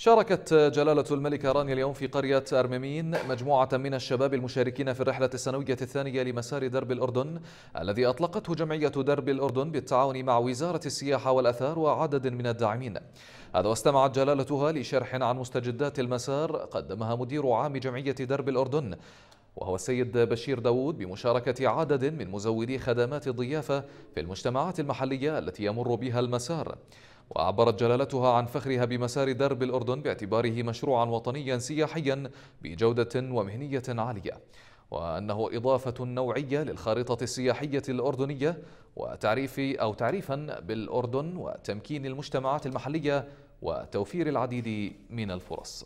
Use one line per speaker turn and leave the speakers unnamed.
شاركت جلالة الملكة رانيا اليوم في قرية أرميمين مجموعة من الشباب المشاركين في الرحلة السنوية الثانية لمسار درب الأردن الذي أطلقته جمعية درب الأردن بالتعاون مع وزارة السياحة والأثار وعدد من الداعمين هذا واستمعت جلالتها لشرح عن مستجدات المسار قدمها مدير عام جمعية درب الأردن وهو السيد بشير داوود بمشاركة عدد من مزودي خدمات الضيافة في المجتمعات المحلية التي يمر بها المسار وعبرت جلالتها عن فخرها بمسار درب الأردن باعتباره مشروعا وطنيا سياحيا بجودة ومهنية عالية وأنه إضافة نوعية للخارطة السياحية الأردنية وتعريف أو تعريفا بالأردن وتمكين المجتمعات المحلية وتوفير العديد من الفرص